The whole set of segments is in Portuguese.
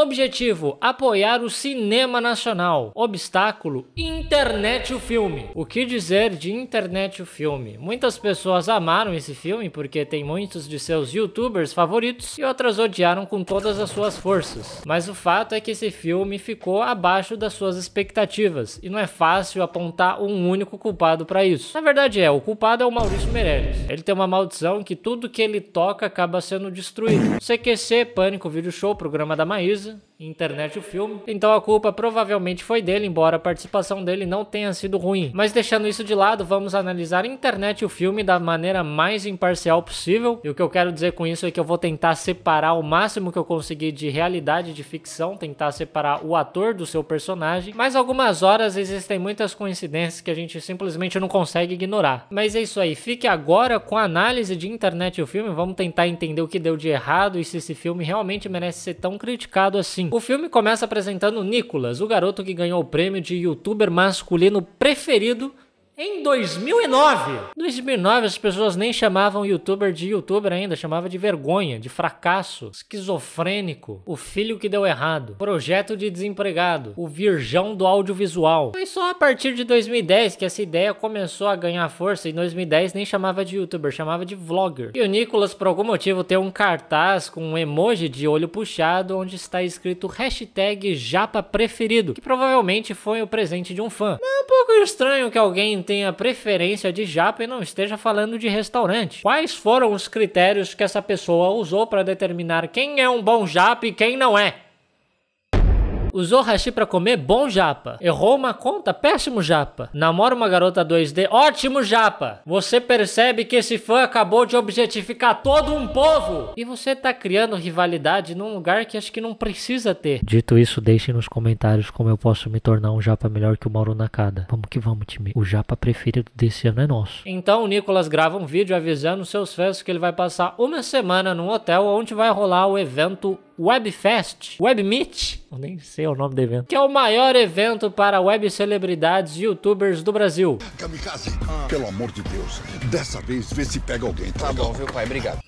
Objetivo: apoiar o cinema nacional. Obstáculo: internet o filme. O que dizer de internet o filme? Muitas pessoas amaram esse filme porque tem muitos de seus youtubers favoritos e outras odiaram com todas as suas forças. Mas o fato é que esse filme ficou abaixo das suas expectativas e não é fácil apontar um único culpado para isso. Na verdade é, o culpado é o Maurício Meirelles. Ele tem uma maldição que tudo que ele toca acaba sendo destruído. CQC, Pânico, Vídeo Show, programa da Maísa coisa internet o filme. Então a culpa provavelmente foi dele, embora a participação dele não tenha sido ruim. Mas deixando isso de lado, vamos analisar internet o filme da maneira mais imparcial possível. E o que eu quero dizer com isso é que eu vou tentar separar o máximo que eu conseguir de realidade de ficção, tentar separar o ator do seu personagem. Mas algumas horas existem muitas coincidências que a gente simplesmente não consegue ignorar. Mas é isso aí, fique agora com a análise de internet o filme, vamos tentar entender o que deu de errado e se esse filme realmente merece ser tão criticado assim. O filme começa apresentando Nicolas, o garoto que ganhou o prêmio de youtuber masculino preferido em 2009, 2009 as pessoas nem chamavam youtuber de youtuber ainda, chamava de vergonha, de fracasso, esquizofrênico, o filho que deu errado, projeto de desempregado, o virgão do audiovisual. Foi só a partir de 2010 que essa ideia começou a ganhar força e em 2010 nem chamava de youtuber, chamava de vlogger. E o Nicolas por algum motivo tem um cartaz com um emoji de olho puxado onde está escrito hashtag japa preferido, que provavelmente foi o presente de um fã. Mas é um pouco estranho que alguém tenha preferência de japa e não esteja falando de restaurante. Quais foram os critérios que essa pessoa usou para determinar quem é um bom japa e quem não é? Usou hashi para comer? Bom japa. Errou uma conta? Péssimo japa. Namora uma garota 2D? Ótimo japa. Você percebe que esse fã acabou de objetificar todo um povo. E você tá criando rivalidade num lugar que acho que não precisa ter. Dito isso, deixe nos comentários como eu posso me tornar um japa melhor que o Mauro Nakada. Vamos que vamos, time. O japa preferido desse ano é nosso. Então o Nicolas grava um vídeo avisando seus fãs que ele vai passar uma semana num hotel onde vai rolar o evento Webfest, Webmeet, nem sei o nome do evento, que é o maior evento para web celebridades e youtubers do Brasil. Kamikaze, ah. pelo amor de Deus, dessa vez vê se pega alguém, tá, tá bom, bom, viu, pai? Obrigado.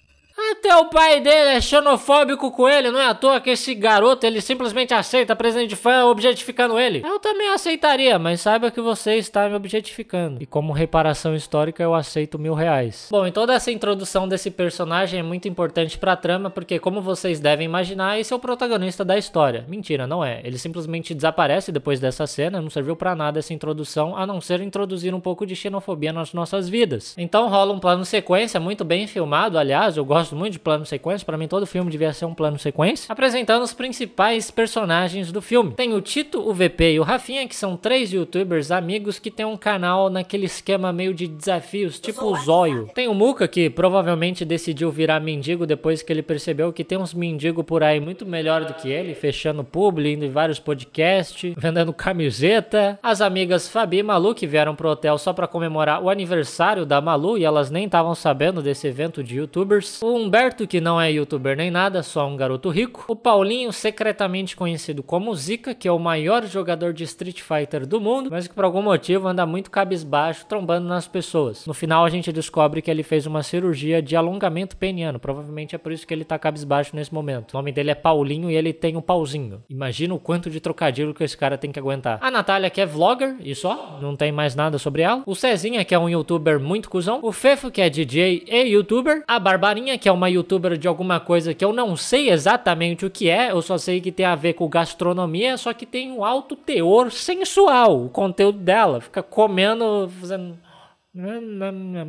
Até o pai dele é xenofóbico com ele, não é à toa que esse garoto, ele simplesmente aceita presente de fã objetificando ele. Eu também aceitaria, mas saiba que você está me objetificando. E como reparação histórica, eu aceito mil reais. Bom, e então toda essa introdução desse personagem é muito importante pra trama, porque como vocês devem imaginar, esse é o protagonista da história. Mentira, não é. Ele simplesmente desaparece depois dessa cena, não serviu pra nada essa introdução, a não ser introduzir um pouco de xenofobia nas nossas vidas. Então rola um plano sequência muito bem filmado, aliás, eu gosto muito muito de plano sequência. Para mim, todo filme devia ser um plano sequência. Apresentando os principais personagens do filme. Tem o Tito, o VP e o Rafinha, que são três youtubers amigos que tem um canal naquele esquema meio de desafios, tipo o Zóio. Tem o Muca, que provavelmente decidiu virar mendigo depois que ele percebeu que tem uns mendigos por aí muito melhor do que ele, fechando publi, indo em vários podcasts, vendendo camiseta. As amigas Fabi e Malu, que vieram pro hotel só para comemorar o aniversário da Malu e elas nem estavam sabendo desse evento de youtubers. O Humberto Roberto, que não é youtuber nem nada, só um garoto rico. O Paulinho, secretamente conhecido como Zika, que é o maior jogador de Street Fighter do mundo, mas que por algum motivo anda muito cabisbaixo, trombando nas pessoas. No final a gente descobre que ele fez uma cirurgia de alongamento peniano, provavelmente é por isso que ele tá cabisbaixo nesse momento. O nome dele é Paulinho e ele tem um pauzinho. Imagina o quanto de trocadilho que esse cara tem que aguentar. A Natália, que é vlogger, e só, não tem mais nada sobre ela. O Cezinha, que é um youtuber muito cuzão. O Fefo, que é DJ e youtuber. A Barbarinha, que é uma youtuber de alguma coisa que eu não sei exatamente o que é, eu só sei que tem a ver com gastronomia, só que tem um alto teor sensual o conteúdo dela. Fica comendo, fazendo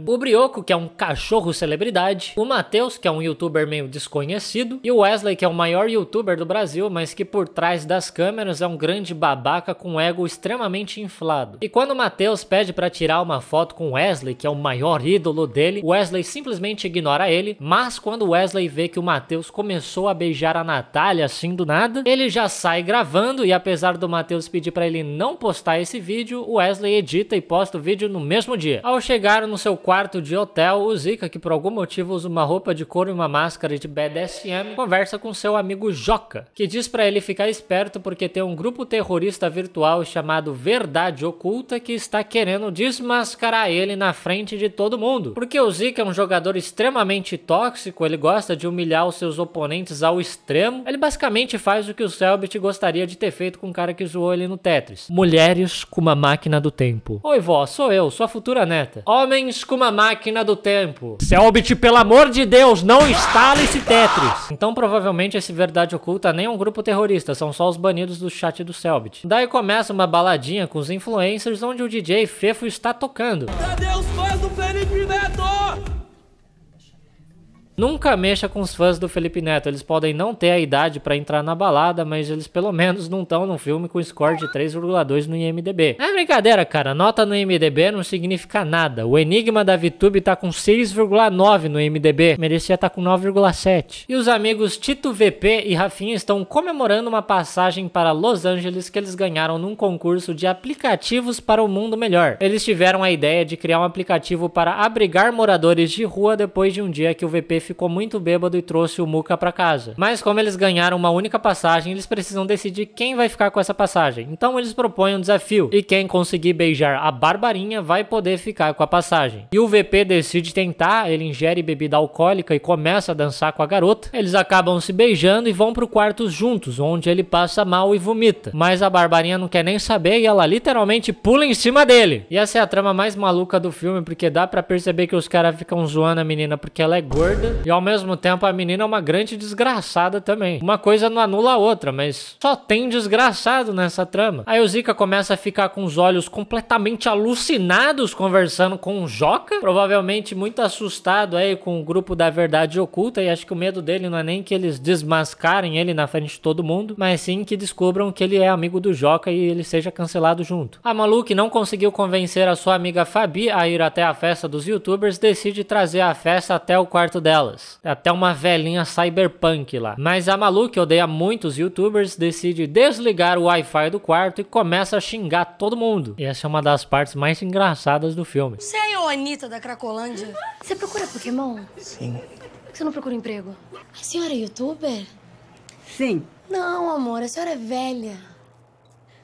o Brioco, que é um cachorro celebridade, o Matheus, que é um youtuber meio desconhecido, e o Wesley, que é o maior youtuber do Brasil, mas que por trás das câmeras é um grande babaca com ego extremamente inflado. E quando o Matheus pede para tirar uma foto com Wesley, que é o maior ídolo dele, Wesley simplesmente ignora ele, mas quando Wesley vê que o Matheus começou a beijar a Natália assim do nada, ele já sai gravando e apesar do Matheus pedir para ele não postar esse vídeo, o Wesley edita e posta o vídeo no mesmo dia. Ao chegar no seu quarto de hotel, o Zika, que por algum motivo usa uma roupa de couro e uma máscara de BDSM, conversa com seu amigo Joca, que diz para ele ficar esperto porque tem um grupo terrorista virtual chamado Verdade Oculta que está querendo desmascarar ele na frente de todo mundo. Porque o Zika é um jogador extremamente tóxico, ele gosta de humilhar os seus oponentes ao extremo, ele basicamente faz o que o Selbit gostaria de ter feito com o cara que zoou ele no Tetris. Mulheres com uma máquina do tempo. Oi vó, sou eu, sua futura neta. Homens com uma máquina do tempo. Selbit, é pelo amor de Deus, não instale esse Tetris. Então, provavelmente, esse Verdade Oculta nem é um grupo terrorista, são só os banidos do chat do Selbit. Daí começa uma baladinha com os influencers, onde o DJ Fefo está tocando. Cadê os do Felipe Nunca mexa com os fãs do Felipe Neto. Eles podem não ter a idade para entrar na balada, mas eles pelo menos não estão num filme com score de 3,2 no IMDB. É brincadeira, cara. Nota no IMDB não significa nada. O Enigma da VTube tá com 6,9 no IMDB. Merecia estar tá com 9,7. E os amigos Tito VP e Rafinha estão comemorando uma passagem para Los Angeles que eles ganharam num concurso de aplicativos para o mundo melhor. Eles tiveram a ideia de criar um aplicativo para abrigar moradores de rua depois de um dia que o VP ficou muito bêbado e trouxe o Muka para casa. Mas como eles ganharam uma única passagem, eles precisam decidir quem vai ficar com essa passagem. Então eles propõem um desafio e quem conseguir beijar a Barbarinha vai poder ficar com a passagem. E o VP decide tentar, ele ingere bebida alcoólica e começa a dançar com a garota. Eles acabam se beijando e vão pro quarto juntos, onde ele passa mal e vomita. Mas a Barbarinha não quer nem saber e ela literalmente pula em cima dele. E essa é a trama mais maluca do filme, porque dá para perceber que os caras ficam zoando a menina porque ela é gorda e ao mesmo tempo a menina é uma grande desgraçada também. Uma coisa não anula a outra, mas só tem desgraçado nessa trama. Aí o Zika começa a ficar com os olhos completamente alucinados conversando com o Joca, provavelmente muito assustado aí com o grupo da verdade oculta e acho que o medo dele não é nem que eles desmascarem ele na frente de todo mundo, mas sim que descubram que ele é amigo do Joca e ele seja cancelado junto. A Maluque não conseguiu convencer a sua amiga Fabi a ir até a festa dos youtubers, decide trazer a festa até o quarto dela delas. Até uma velhinha cyberpunk lá. Mas a Malu, que odeia muitos youtubers, decide desligar o Wi-Fi do quarto e começa a xingar todo mundo. E essa é uma das partes mais engraçadas do filme. Você é a Anitta da Cracolândia? Você procura Pokémon? Sim. Por que você não procura emprego? A senhora é youtuber? Sim. Não, amor, a senhora é velha.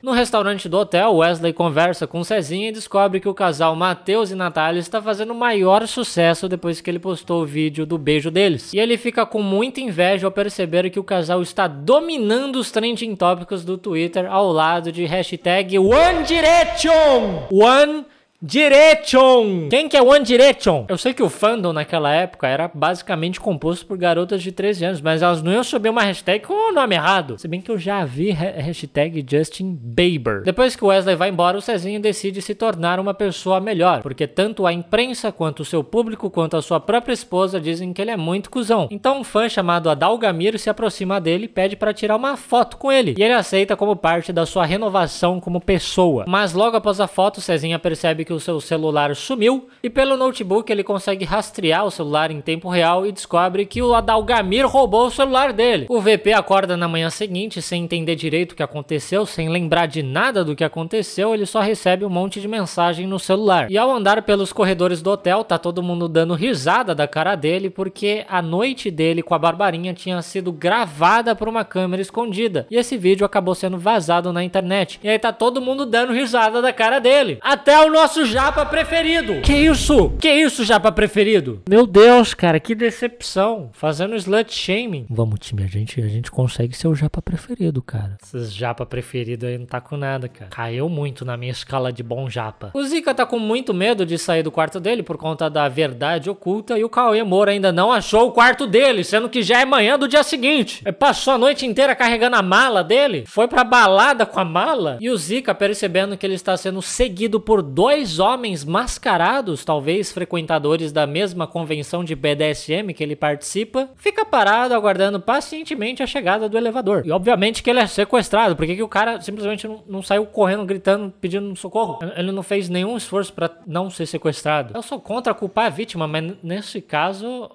No restaurante do hotel, Wesley conversa com Cezinha e descobre que o casal Matheus e Natália está fazendo maior sucesso depois que ele postou o vídeo do beijo deles. E ele fica com muita inveja ao perceber que o casal está dominando os trending tópicos do Twitter ao lado de hashtag OneDirection! One Direction! Quem que é One Direction? Eu sei que o fandom naquela época era basicamente composto por garotas de 13 anos, mas elas não iam subir uma hashtag com o nome errado. Se bem que eu já vi hashtag Justin Bieber. Depois que o Wesley vai embora, o Cezinho decide se tornar uma pessoa melhor, porque tanto a imprensa quanto o seu público quanto a sua própria esposa dizem que ele é muito cuzão. Então um fã chamado Adalgamiro se aproxima dele e pede para tirar uma foto com ele, e ele aceita como parte da sua renovação como pessoa. Mas logo após a foto, Cezinha percebe que o seu celular sumiu e pelo notebook ele consegue rastrear o celular em tempo real e descobre que o Adalgamir roubou o celular dele. O VP acorda na manhã seguinte sem entender direito o que aconteceu, sem lembrar de nada do que aconteceu, ele só recebe um monte de mensagem no celular. E ao andar pelos corredores do hotel, tá todo mundo dando risada da cara dele porque a noite dele com a Barbarinha tinha sido gravada por uma câmera escondida. E esse vídeo acabou sendo vazado na internet. E aí tá todo mundo dando risada da cara dele. Até o nosso nosso japa preferido. Que isso? Que isso, japa preferido? Meu Deus, cara, que decepção. Fazendo slut shaming. Vamos, time, a gente, a gente consegue ser o japa preferido, cara. Esses japa preferido aí não tá com nada, cara. Caiu muito na minha escala de bom japa. O Zika tá com muito medo de sair do quarto dele por conta da verdade oculta e o Cauê Moura ainda não achou o quarto dele, sendo que já é manhã do dia seguinte. Ele passou a noite inteira carregando a mala dele, foi pra balada com a mala e o Zika percebendo que ele está sendo seguido por dois dois homens mascarados, talvez frequentadores da mesma convenção de BDSM que ele participa, fica parado aguardando pacientemente a chegada do elevador. E obviamente que ele é sequestrado, porque que o cara simplesmente não, não saiu correndo, gritando, pedindo socorro. Ele não fez nenhum esforço para não ser sequestrado. Eu sou contra culpar a vítima, mas nesse caso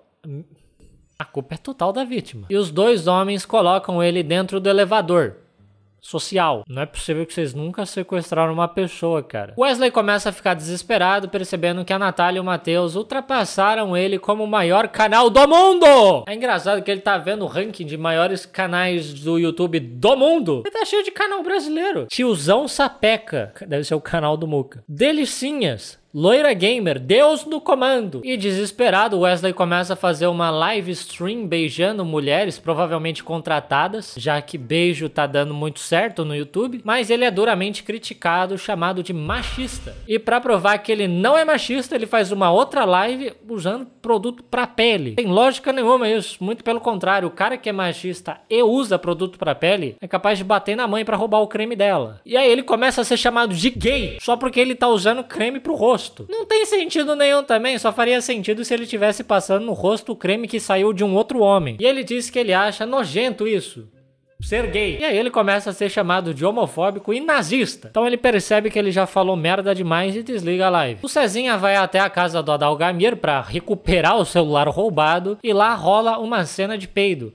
a culpa é total da vítima. E os dois homens colocam ele dentro do elevador social. Não é possível que vocês nunca sequestraram uma pessoa, cara. Wesley começa a ficar desesperado, percebendo que a Natália e o Matheus ultrapassaram ele como o maior canal do mundo! É engraçado que ele tá vendo o ranking de maiores canais do YouTube do mundo. Ele tá cheio de canal brasileiro. Tiozão Sapeca, deve ser o canal do Muca. Delicinhas, Loira Gamer, Deus no comando! E desesperado, Wesley começa a fazer uma live stream beijando mulheres, provavelmente contratadas, já que beijo tá dando muito certo no YouTube, mas ele é duramente criticado, chamado de machista. E para provar que ele não é machista, ele faz uma outra live usando produto para pele. Tem lógica nenhuma isso, muito pelo contrário, o cara que é machista e usa produto para pele é capaz de bater na mãe para roubar o creme dela. E aí ele começa a ser chamado de gay, só porque ele tá usando creme pro rosto rosto. Não tem sentido nenhum também, só faria sentido se ele tivesse passando no rosto o creme que saiu de um outro homem. E ele disse que ele acha nojento isso ser gay. E aí ele começa a ser chamado de homofóbico e nazista. Então ele percebe que ele já falou merda demais e desliga a live. O Cezinha vai até a casa do Adalgamir para recuperar o celular roubado e lá rola uma cena de peido.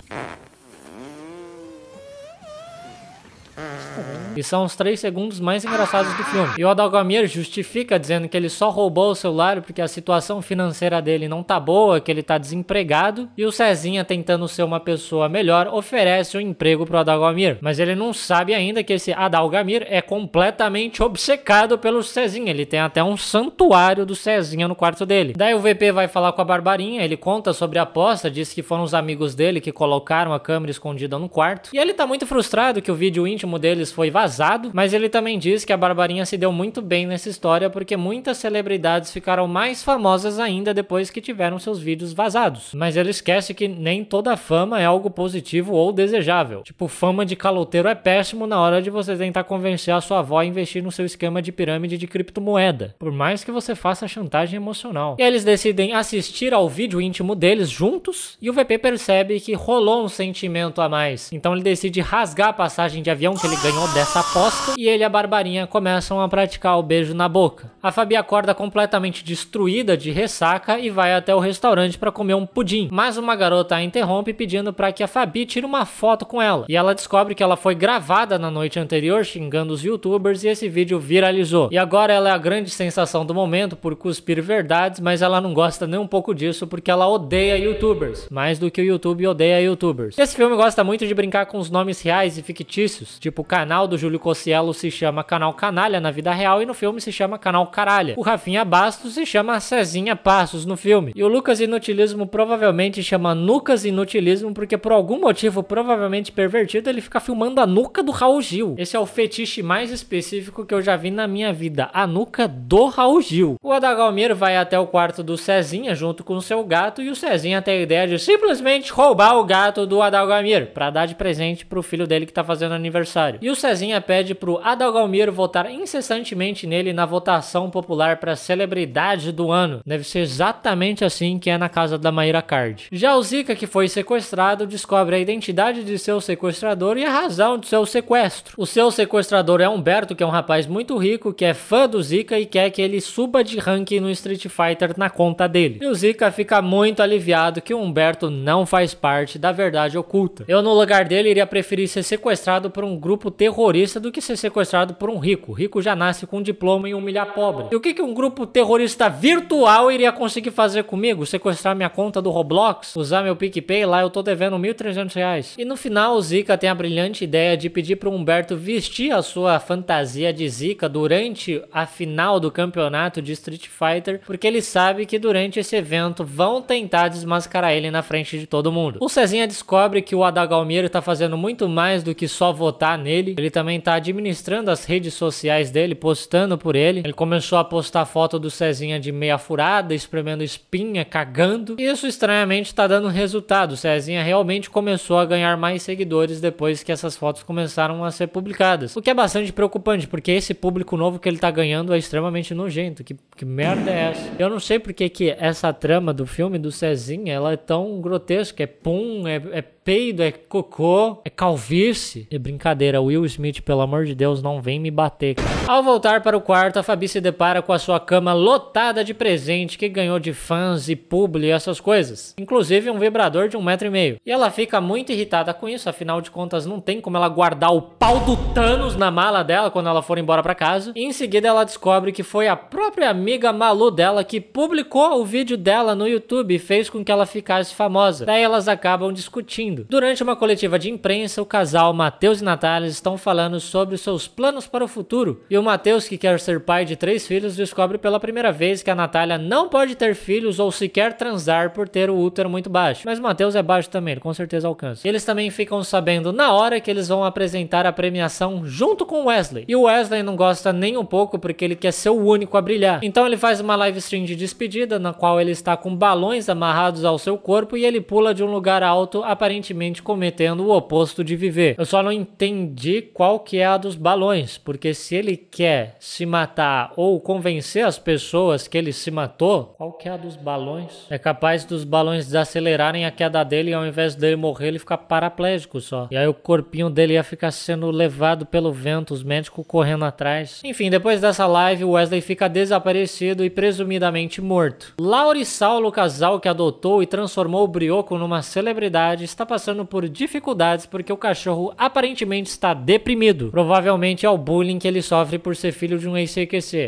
e são os três segundos mais engraçados do filme. E o Adalgamir justifica dizendo que ele só roubou o celular porque a situação financeira dele não tá boa, que ele tá desempregado, e o Cezinha tentando ser uma pessoa melhor oferece um emprego pro Adalgamir, mas ele não sabe ainda que esse Adalgamir é completamente obcecado pelo Cezinha, ele tem até um santuário do Cezinha no quarto dele. Daí o VP vai falar com a Barbarinha, ele conta sobre a aposta, diz que foram os amigos dele que colocaram a câmera escondida no quarto, e ele tá muito frustrado que o vídeo íntimo deles foi vazado casado, mas ele também diz que a Barbarinha se deu muito bem nessa história porque muitas celebridades ficaram mais famosas ainda depois que tiveram seus vídeos vazados. Mas ele esquece que nem toda fama é algo positivo ou desejável. Tipo, fama de caloteiro é péssimo na hora de você tentar convencer a sua avó a investir no seu esquema de pirâmide de criptomoeda, por mais que você faça chantagem emocional. E eles decidem assistir ao vídeo íntimo deles juntos e o VP percebe que rolou um sentimento a mais. Então ele decide rasgar a passagem de avião que ele ganhou dessa essa aposta e ele e a Barbarinha começam a praticar o beijo na boca. A Fabi acorda completamente destruída de ressaca e vai até o restaurante para comer um pudim, mas uma garota a interrompe pedindo para que a Fabi tire uma foto com ela. E ela descobre que ela foi gravada na noite anterior xingando os youtubers e esse vídeo viralizou. E agora ela é a grande sensação do momento por cuspir verdades, mas ela não gosta nem um pouco disso porque ela odeia youtubers, mais do que o YouTube odeia youtubers. Esse filme gosta muito de brincar com os nomes reais e fictícios, tipo o canal do Júlio Cossielo se chama Canal Canalha na vida real e no filme se chama Canal Caralha. O Rafinha Bastos se chama Cezinha Passos no filme. E o Lucas Inutilismo provavelmente chama Nucas Inutilismo porque por algum motivo provavelmente pervertido ele fica filmando a nuca do Raul Gil. Esse é o fetiche mais específico que eu já vi na minha vida, a nuca do Raul Gil. O Adagalmir vai até o quarto do Cezinha junto com seu gato e o Cezinha tem a ideia de simplesmente roubar o gato do Adagalmir para dar de presente pro filho dele que tá fazendo aniversário. E o Cezinha Rosinha pede pro Adalgalmiro votar incessantemente nele na votação popular para celebridade do ano. Deve ser exatamente assim que é na casa da Maíra Card. Já o Zika, que foi sequestrado, descobre a identidade de seu sequestrador e a razão de seu sequestro. O seu sequestrador é Humberto, que é um rapaz muito rico, que é fã do Zika e quer que ele suba de ranking no Street Fighter na conta dele. E o Zika fica muito aliviado que o Humberto não faz parte da verdade oculta. Eu, no lugar dele, iria preferir ser sequestrado por um grupo terrorista terrorista do que ser sequestrado por um rico. rico já nasce com um diploma e humilhar pobre. E o que, que um grupo terrorista virtual iria conseguir fazer comigo? Sequestrar minha conta do Roblox? Usar meu PicPay? Lá eu tô devendo 1.300 reais. E no final, o Zika tem a brilhante ideia de pedir pro Humberto vestir a sua fantasia de Zika durante a final do campeonato de Street Fighter, porque ele sabe que durante esse evento vão tentar desmascarar ele na frente de todo mundo. O Cezinha descobre que o Adagalmiro tá fazendo muito mais do que só votar nele. Ele também também está administrando as redes sociais dele, postando por ele. Ele começou a postar foto do Cezinha de meia furada, espremendo espinha, cagando. E isso estranhamente está dando resultado. O Cezinha realmente começou a ganhar mais seguidores depois que essas fotos começaram a ser publicadas. O que é bastante preocupante, porque esse público novo que ele está ganhando é extremamente nojento. Que, que merda é essa? Eu não sei porque que essa trama do filme do Cezinha, ela é tão grotesca. É pum, é, é peido, é cocô, é calvície. É brincadeira, Will Smith, pelo amor de Deus, não vem me bater. Ao voltar para o quarto, a Fabi se depara com a sua cama lotada de presente que ganhou de fãs e publi e essas coisas. Inclusive um vibrador de um metro e meio. E ela fica muito irritada com isso, afinal de contas não tem como ela guardar o pau do Thanos na mala dela quando ela for embora para casa. E em seguida ela descobre que foi a própria amiga Malu dela que publicou o vídeo dela no YouTube e fez com que ela ficasse famosa. Daí elas acabam discutindo. Durante uma coletiva de imprensa, o casal Matheus e Natália estão falando sobre os seus planos para o futuro. E o Matheus, que quer ser pai de três filhos, descobre pela primeira vez que a Natália não pode ter filhos ou sequer transar por ter o útero muito baixo. Mas o Matheus é baixo também, ele com certeza alcança. Eles também ficam sabendo na hora que eles vão apresentar a premiação junto com Wesley. E o Wesley não gosta nem um pouco porque ele quer ser o único a brilhar. Então ele faz uma live stream de despedida na qual ele está com balões amarrados ao seu corpo e ele pula de um lugar alto aparentemente cometendo o oposto de viver. Eu só não entendi qual que é a dos balões, porque se ele quer se matar ou convencer as pessoas que ele se matou, qual que é a dos balões? É capaz dos balões desacelerarem a queda dele e ao invés dele morrer, ele ficar paraplégico só. E aí o corpinho dele ia ficar sendo levado pelo vento, os médicos correndo atrás. Enfim, depois dessa live, Wesley fica desaparecido e presumidamente morto. Laura e Saulo, o casal que adotou e transformou o Brioco numa celebridade, está passando passando por dificuldades porque o cachorro aparentemente está deprimido. Provavelmente é o bullying que ele sofre por ser filho de um ex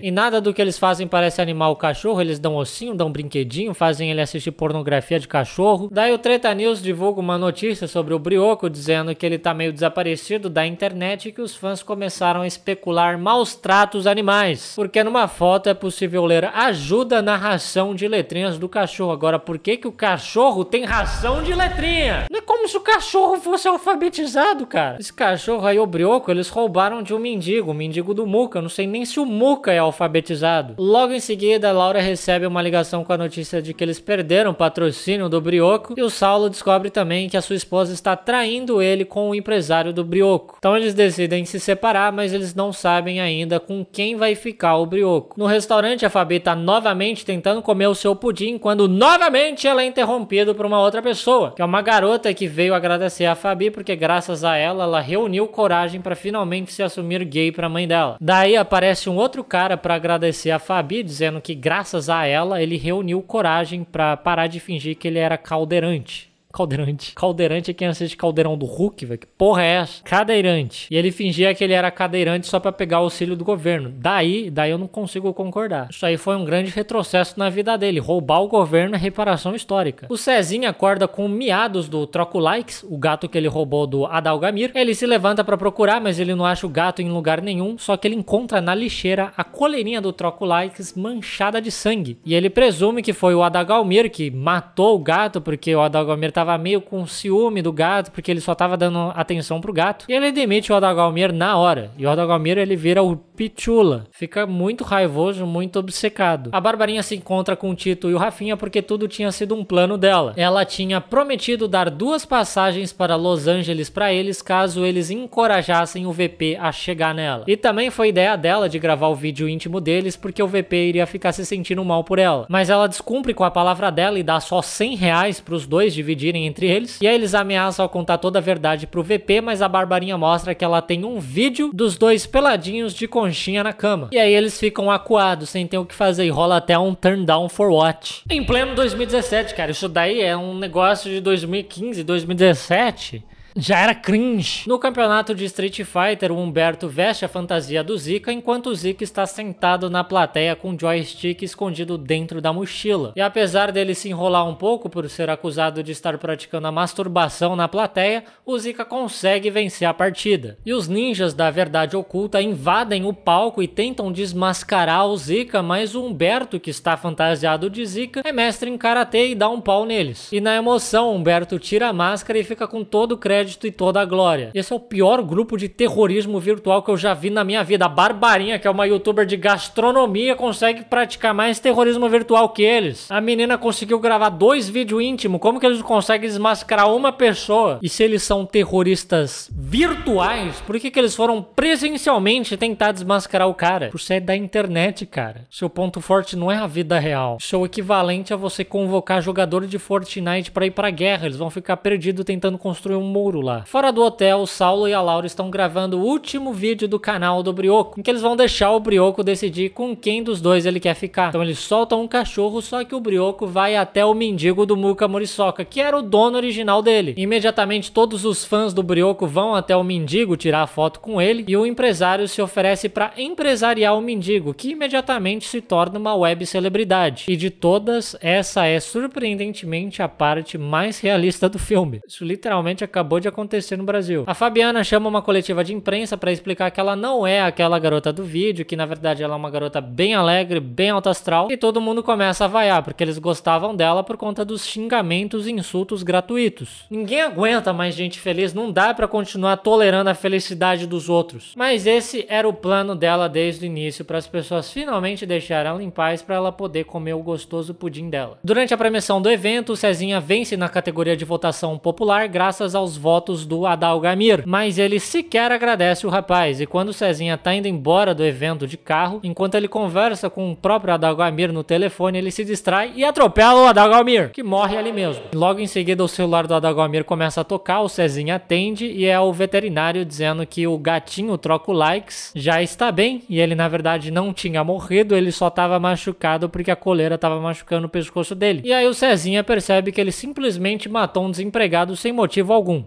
E nada do que eles fazem parece animar o cachorro, eles dão ossinho, dão brinquedinho, fazem ele assistir pornografia de cachorro. Daí o Treta News divulga uma notícia sobre o Brioco dizendo que ele está meio desaparecido da internet e que os fãs começaram a especular maus tratos animais. Porque numa foto é possível ler ajuda na ração de letrinhas do cachorro. Agora, por que que o cachorro tem ração de letrinha? Não é como se o cachorro fosse alfabetizado, cara. Esse cachorro aí, o brioco, eles roubaram de um mendigo, o mendigo do Muca. Eu não sei nem se o Muca é alfabetizado. Logo em seguida, Laura recebe uma ligação com a notícia de que eles perderam o patrocínio do brioco e o Saulo descobre também que a sua esposa está traindo ele com o empresário do brioco. Então eles decidem se separar, mas eles não sabem ainda com quem vai ficar o brioco. No restaurante, a Fabi está novamente tentando comer o seu pudim, quando novamente ela é interrompida por uma outra pessoa, que é uma garota que que veio agradecer a Fabi porque graças a ela, ela reuniu coragem para finalmente se assumir gay para a mãe dela. Daí aparece um outro cara para agradecer a Fabi, dizendo que graças a ela, ele reuniu coragem para parar de fingir que ele era caldeirante. Caldeirante. Caldeirante é quem assiste Caldeirão do Hulk, velho. Que porra é essa? Cadeirante. E ele fingia que ele era cadeirante só para pegar o auxílio do governo. Daí, daí eu não consigo concordar. Isso aí foi um grande retrocesso na vida dele. Roubar o governo é reparação histórica. O Cezinho acorda com miados do Troco Likes, o gato que ele roubou do Adalgamir. Ele se levanta para procurar, mas ele não acha o gato em lugar nenhum. Só que ele encontra na lixeira a coleirinha do Troco Likes manchada de sangue. E ele presume que foi o Adalgamir que matou o gato porque o Adalgamir tá estava meio com ciúme do gato, porque ele só estava dando atenção pro gato. E ele demite o Odagalmir na hora. E o Odagalmir ele vira o Pichula. Fica muito raivoso, muito obcecado. A Barbarinha se encontra com o Tito e o Rafinha porque tudo tinha sido um plano dela. Ela tinha prometido dar duas passagens para Los Angeles para eles caso eles encorajassem o VP a chegar nela. E também foi ideia dela de gravar o vídeo íntimo deles porque o VP iria ficar se sentindo mal por ela. Mas ela descumpre com a palavra dela e dá só 100 reais pros dois dividir entre eles. E aí eles ameaçam ao contar toda a verdade pro VP, mas a Barbarinha mostra que ela tem um vídeo dos dois peladinhos de conchinha na cama. E aí eles ficam acuados, sem ter o que fazer, e rola até um turn down for watch. Em pleno 2017, cara, isso daí é um negócio de 2015, 2017 já era cringe. No campeonato de Street Fighter, o Humberto veste a fantasia do Zika enquanto o Zika está sentado na plateia com o joystick escondido dentro da mochila. E apesar dele se enrolar um pouco por ser acusado de estar praticando a masturbação na plateia, o Zika consegue vencer a partida. E os ninjas da verdade oculta invadem o palco e tentam desmascarar o Zika, mas o Humberto, que está fantasiado de Zika, é mestre em karatê e dá um pau neles. E na emoção, Humberto tira a máscara e fica com todo o crédito Crédito e toda a glória. Esse é o pior grupo de terrorismo virtual que eu já vi na minha vida. A Barbarinha, que é uma youtuber de gastronomia, consegue praticar mais terrorismo virtual que eles. A menina conseguiu gravar dois vídeos íntimos. Como que eles conseguem desmascarar uma pessoa? E se eles são terroristas virtuais, por que, que eles foram presencialmente tentar desmascarar o cara? Por é da internet, cara. Seu ponto forte não é a vida real. Seu equivalente a é você convocar jogadores de Fortnite para ir pra guerra. Eles vão ficar perdidos tentando construir um muro lá. Fora do hotel, o Saulo e a Laura estão gravando o último vídeo do canal do Brioco, em que eles vão deixar o Brioco decidir com quem dos dois ele quer ficar. Então eles soltam um cachorro, só que o Brioco vai até o mendigo do Muka Muriçoca, que era o dono original dele. Imediatamente todos os fãs do Brioco vão até o mendigo tirar a foto com ele e o empresário se oferece para empresariar o mendigo, que imediatamente se torna uma web celebridade. E de todas, essa é surpreendentemente a parte mais realista do filme. Isso literalmente acabou acabou de acontecer no Brasil. A Fabiana chama uma coletiva de imprensa para explicar que ela não é aquela garota do vídeo, que na verdade ela é uma garota bem alegre, bem alta astral, e todo mundo começa a vaiar, porque eles gostavam dela por conta dos xingamentos e insultos gratuitos. Ninguém aguenta mais gente feliz, não dá para continuar tolerando a felicidade dos outros. Mas esse era o plano dela desde o início, para as pessoas finalmente deixarem ela em paz para ela poder comer o gostoso pudim dela. Durante a premiação do evento, Cezinha vence na categoria de votação popular graças aos votos votos do Adalgamir, mas ele sequer agradece o rapaz, e quando Cezinha tá indo embora do evento de carro, enquanto ele conversa com o próprio Adalgamir no telefone, ele se distrai e atropela o Adalgamir, que morre ali mesmo. Logo em seguida, o celular do Adalgamir começa a tocar, o Cezinha atende e é o veterinário dizendo que o gatinho troca likes já está bem, e ele na verdade não tinha morrido, ele só estava machucado porque a coleira estava machucando o pescoço dele. E aí o Cezinha percebe que ele simplesmente matou um desempregado sem motivo algum.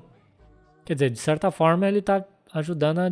Quer dizer, de certa forma ele está ajudando a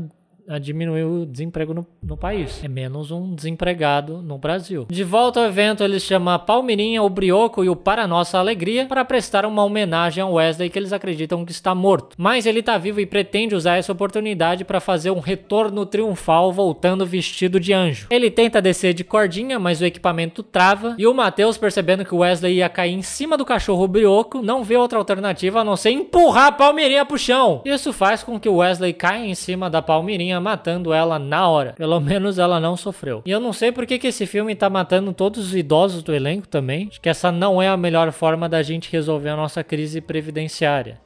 a diminuir o desemprego no, no país. É menos um desempregado no Brasil. De volta ao evento, eles chamam a Palmirinha, o Brioco e o Para Nossa Alegria para prestar uma homenagem ao Wesley que eles acreditam que está morto. Mas ele está vivo e pretende usar essa oportunidade para fazer um retorno triunfal voltando vestido de anjo. Ele tenta descer de cordinha, mas o equipamento trava e o Matheus, percebendo que o Wesley ia cair em cima do cachorro Brioco, não vê outra alternativa a não ser empurrar a Palmirinha o chão. Isso faz com que o Wesley caia em cima da Palmirinha matando ela na hora. Pelo menos ela não sofreu. E eu não sei por que, que esse filme tá matando todos os idosos do elenco também. Acho que essa não é a melhor forma da gente resolver a nossa crise previdenciária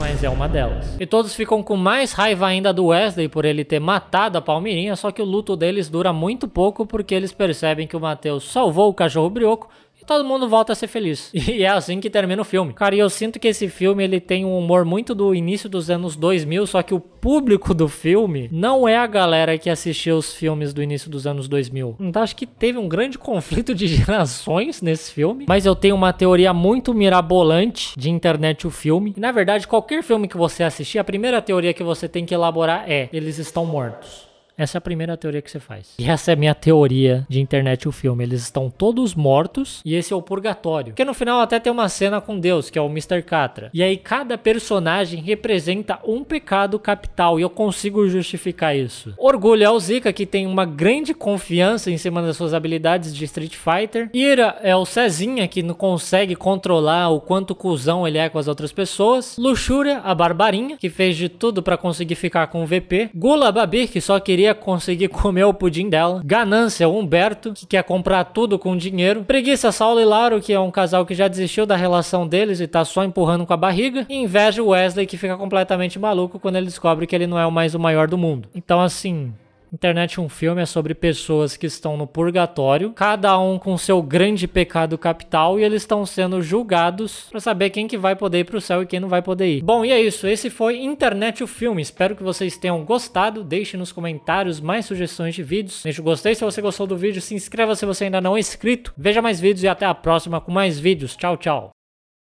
mas é uma delas. E todos ficam com mais raiva ainda do Wesley por ele ter matado a Palmeirinha, só que o luto deles dura muito pouco porque eles percebem que o Matheus salvou o cachorro brioco, e todo mundo volta a ser feliz. E é assim que termina o filme. Cara, e eu sinto que esse filme ele tem um humor muito do início dos anos 2000, só que o público do filme não é a galera que assistiu os filmes do início dos anos 2000. Então acho que teve um grande conflito de gerações nesse filme, mas eu tenho uma teoria muito mirabolante de internet o filme. E, na verdade, qualquer filme que você assistir, a primeira teoria que você tem que elaborar é: eles estão mortos. Essa é a primeira teoria que você faz. E essa é a minha teoria de internet e o filme. Eles estão todos mortos e esse é o purgatório. Porque no final até tem uma cena com Deus, que é o Mr. Catra. E aí cada personagem representa um pecado capital e eu consigo justificar isso. Orgulho é o Zika, que tem uma grande confiança em cima das suas habilidades de Street Fighter. Ira é o Cezinha, que não consegue controlar o quanto cuzão ele é com as outras pessoas. Luxúria, a Barbarinha, que fez de tudo para conseguir ficar com o VP. Gula Babi, que só queria ia conseguir comer o pudim dela. Ganância, Humberto, que quer comprar tudo com dinheiro. Preguiça, Saulo e Laro, que é um casal que já desistiu da relação deles e tá só empurrando com a barriga. E inveja, Wesley, que fica completamente maluco quando ele descobre que ele não é mais o maior do mundo. Então, assim, Internet um filme é sobre pessoas que estão no purgatório, cada um com seu grande pecado capital e eles estão sendo julgados para saber quem que vai poder ir pro céu e quem não vai poder ir. Bom, e é isso, esse foi Internet o filme. Espero que vocês tenham gostado. Deixe nos comentários mais sugestões de vídeos. Deixe o gostei se você gostou do vídeo, se inscreva se você ainda não é inscrito. Veja mais vídeos e até a próxima com mais vídeos. Tchau, tchau.